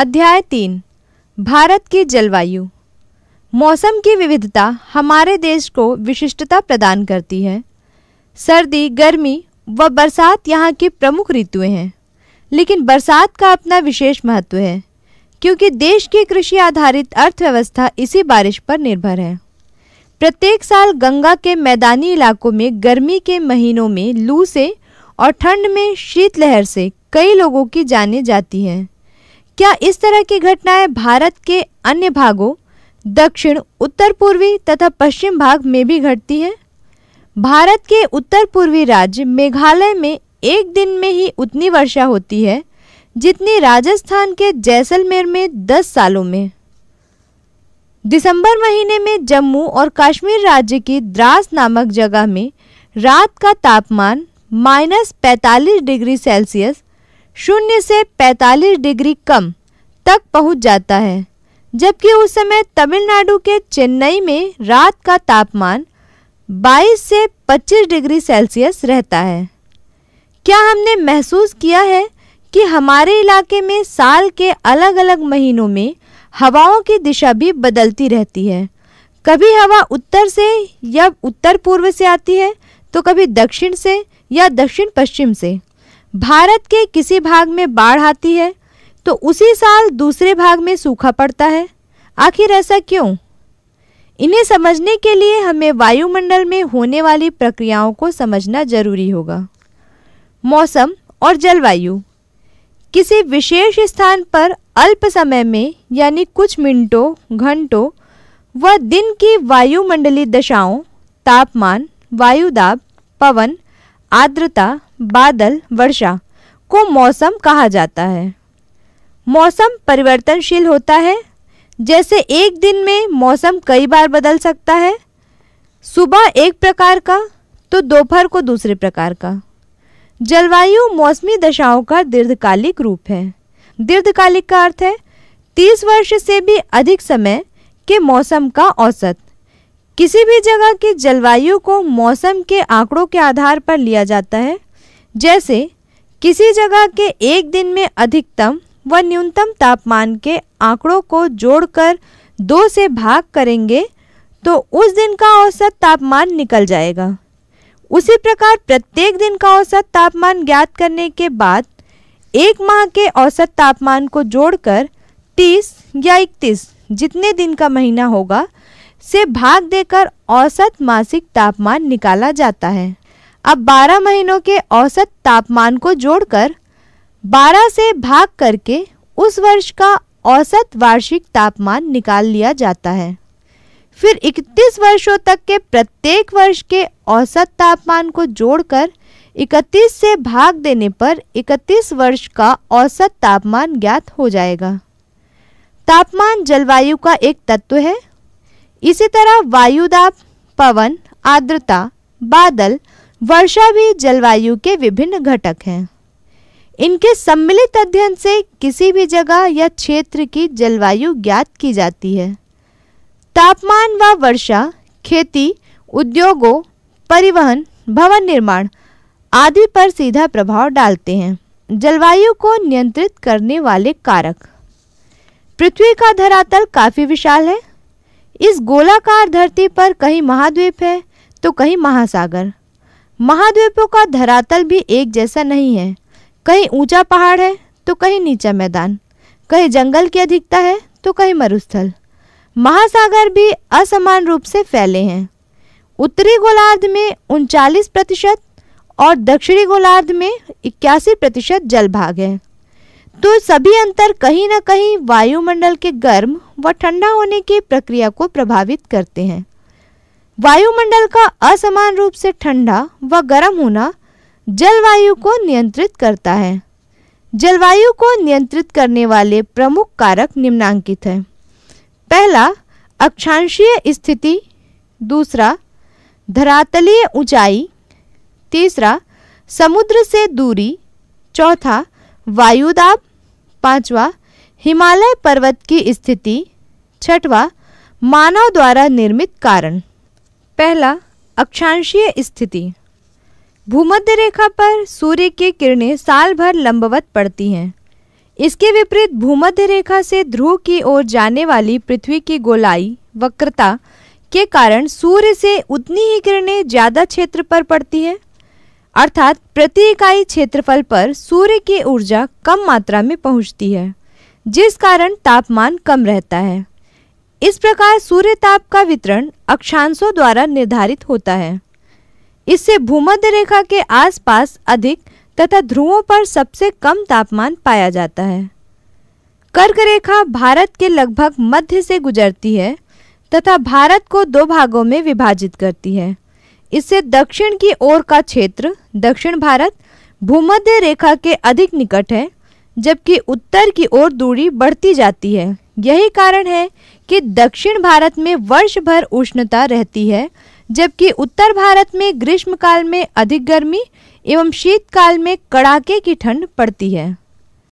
अध्याय तीन भारत की जलवायु मौसम की विविधता हमारे देश को विशिष्टता प्रदान करती है सर्दी गर्मी व बरसात यहाँ की प्रमुख ऋतुएं हैं लेकिन बरसात का अपना विशेष महत्व है क्योंकि देश की कृषि आधारित अर्थव्यवस्था इसी बारिश पर निर्भर है प्रत्येक साल गंगा के मैदानी इलाकों में गर्मी के महीनों में लू से और ठंड में शीतलहर से कई लोगों की जाने जाती हैं क्या इस तरह की घटनाएं भारत के अन्य भागों दक्षिण उत्तर पूर्वी तथा पश्चिम भाग में भी घटती हैं भारत के उत्तर पूर्वी राज्य मेघालय में एक दिन में ही उतनी वर्षा होती है जितनी राजस्थान के जैसलमेर में 10 सालों में दिसंबर महीने में जम्मू और कश्मीर राज्य की द्रास नामक जगह में रात का तापमान माइनस पैंतालीस डिग्री सेल्सियस शून्य से 45 डिग्री कम तक पहुंच जाता है जबकि उस समय तमिलनाडु के चेन्नई में रात का तापमान 22 से 25 डिग्री सेल्सियस रहता है क्या हमने महसूस किया है कि हमारे इलाके में साल के अलग अलग महीनों में हवाओं की दिशा भी बदलती रहती है कभी हवा उत्तर से या उत्तर पूर्व से आती है तो कभी दक्षिण से या दक्षिण पश्चिम से भारत के किसी भाग में बाढ़ आती है तो उसी साल दूसरे भाग में सूखा पड़ता है आखिर ऐसा क्यों इन्हें समझने के लिए हमें वायुमंडल में होने वाली प्रक्रियाओं को समझना जरूरी होगा मौसम और जलवायु किसी विशेष स्थान पर अल्प समय में यानी कुछ मिनटों घंटों व दिन की वायुमंडलीय दशाओं तापमान वायुदाब पवन आर्द्रता बादल वर्षा को मौसम कहा जाता है मौसम परिवर्तनशील होता है जैसे एक दिन में मौसम कई बार बदल सकता है सुबह एक प्रकार का तो दोपहर को दूसरे प्रकार का जलवायु मौसमी दशाओं का दीर्घकालिक रूप है दीर्घकालिक का अर्थ है तीस वर्ष से भी अधिक समय के मौसम का औसत किसी भी जगह की जलवायु को मौसम के आंकड़ों के आधार पर लिया जाता है जैसे किसी जगह के एक दिन में अधिकतम व न्यूनतम तापमान के आंकड़ों को जोड़कर दो से भाग करेंगे तो उस दिन का औसत तापमान निकल जाएगा उसी प्रकार प्रत्येक दिन का औसत तापमान ज्ञात करने के बाद एक माह के औसत तापमान को जोड़कर 30 या 31 जितने दिन का महीना होगा से भाग देकर औसत मासिक तापमान निकाला जाता है अब 12 महीनों के औसत तापमान को जोड़कर 12 से भाग करके उस वर्ष का औसत वार्षिक तापमान निकाल लिया जाता है फिर 31 वर्षों तक के प्रत्येक वर्ष के औसत तापमान को जोड़कर 31 से भाग देने पर 31 वर्ष का औसत तापमान ज्ञात हो जाएगा तापमान जलवायु का एक तत्व है इसी तरह वायुदाब पवन आर्द्रता बादल वर्षा भी जलवायु के विभिन्न घटक हैं इनके सम्मिलित अध्ययन से किसी भी जगह या क्षेत्र की जलवायु ज्ञात की जाती है तापमान व वर्षा खेती उद्योगों परिवहन भवन निर्माण आदि पर सीधा प्रभाव डालते हैं जलवायु को नियंत्रित करने वाले कारक पृथ्वी का धरातल काफ़ी विशाल है इस गोलाकार धरती पर कहीं महाद्वीप है तो कहीं महासागर महाद्वीपों का धरातल भी एक जैसा नहीं है कहीं ऊंचा पहाड़ है तो कहीं नीचा मैदान कहीं जंगल की अधिकता है तो कहीं मरुस्थल महासागर भी असमान रूप से फैले हैं उत्तरी गोलार्ध में उनचालीस प्रतिशत और दक्षिणी गोलार्ध में इक्यासी प्रतिशत जल भाग है तो सभी अंतर कहीं ना कहीं वायुमंडल के गर्म व ठंडा होने की प्रक्रिया को प्रभावित करते हैं वायुमंडल का असमान रूप से ठंडा व गर्म होना जलवायु को नियंत्रित करता है जलवायु को नियंत्रित करने वाले प्रमुख कारक निम्नांकित हैं पहला अक्षांशीय स्थिति दूसरा धरातलीय ऊंचाई तीसरा समुद्र से दूरी चौथा वायुदाब पांचवा हिमालय पर्वत की स्थिति छठवा मानव द्वारा निर्मित कारण पहला अक्षांशीय स्थिति भूमध्य रेखा पर सूर्य की किरणें साल भर लंबवत पड़ती हैं इसके विपरीत भूमध्य रेखा से ध्रुव की ओर जाने वाली पृथ्वी की गोलाई वक्रता के कारण सूर्य से उतनी ही किरणें ज़्यादा क्षेत्र पर पड़ती हैं अर्थात प्रति इकाई क्षेत्रफल पर सूर्य की ऊर्जा कम मात्रा में पहुंचती है जिस कारण तापमान कम रहता है इस प्रकार सूर्य ताप का वितरण अक्षांशों द्वारा निर्धारित होता है इससे भूमध्य रेखा के आसपास अधिक तथा ध्रुवों पर सबसे कम तापमान पाया जाता है कर्क रेखा भारत के लगभग मध्य से गुजरती है तथा भारत को दो भागों में विभाजित करती है इससे दक्षिण की ओर का क्षेत्र दक्षिण भारत भूमध्य रेखा के अधिक निकट है जबकि उत्तर की ओर दूरी बढ़ती जाती है यही कारण है कि दक्षिण भारत में वर्ष भर उष्णता रहती है जबकि उत्तर भारत में ग्रीष्मकाल में अधिक गर्मी एवं शीतकाल में कड़ाके की ठंड पड़ती है